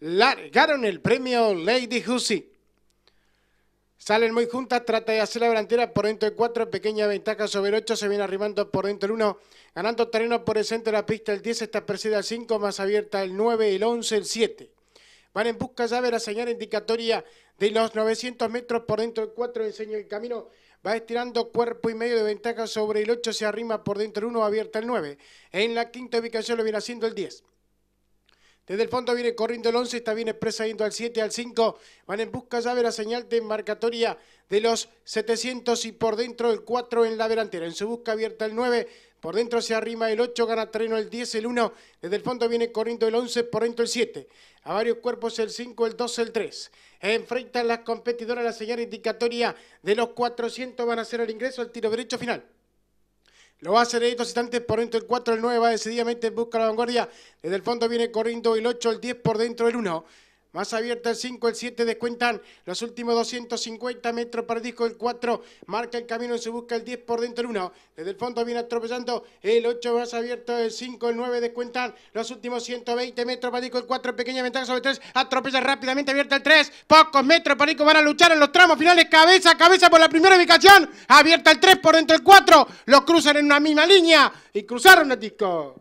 largaron el premio Lady Hussey. Salen muy juntas, trata de hacer la delantera por dentro de 4, pequeña ventaja sobre el 8, se viene arrimando por dentro el 1, ganando terreno por el centro de la pista, el 10 está perseguida al 5, más abierta el 9, el 11, el 7. Van en busca ya ver la señal indicatoria de los 900 metros por dentro del 4, enseña el camino. Va estirando cuerpo y medio de ventaja sobre el 8, se arrima por dentro del 1, abierta el 9. En la quinta ubicación lo viene haciendo el 10. Desde el fondo viene corriendo el 11, está bien expresa yendo al 7, al 5. Van en busca ya llave la señal de marcatoria de los 700 y por dentro el 4 en la delantera. En su busca abierta el 9. Por dentro se arrima el 8, gana terreno el 10, el 1. Desde el fondo viene corriendo el 11, por dentro el 7. A varios cuerpos el 5, el 2, el 3. Enfrentan las competidoras la señal indicatoria de los 400. Van a hacer el ingreso al tiro derecho final. Lo va a hacer en estos por dentro el 4, el 9 va decididamente busca la vanguardia. Desde el fondo viene corriendo el 8, el 10 por dentro del 1. Más abierta el 5, el 7 descuentan los últimos 250 metros para el disco. El 4 marca el camino se busca. El 10 por dentro el 1. Desde el fondo viene atropellando el 8 más abierto. El 5, el 9 descuentan los últimos 120 metros para el disco. El 4 pequeña ventaja sobre 3. Atropella rápidamente. Abierta el 3. Pocos metros para el disco. Van a luchar en los tramos finales. Cabeza a cabeza por la primera ubicación. Abierta el 3 por dentro el 4. Lo cruzan en una misma línea. Y cruzaron el disco.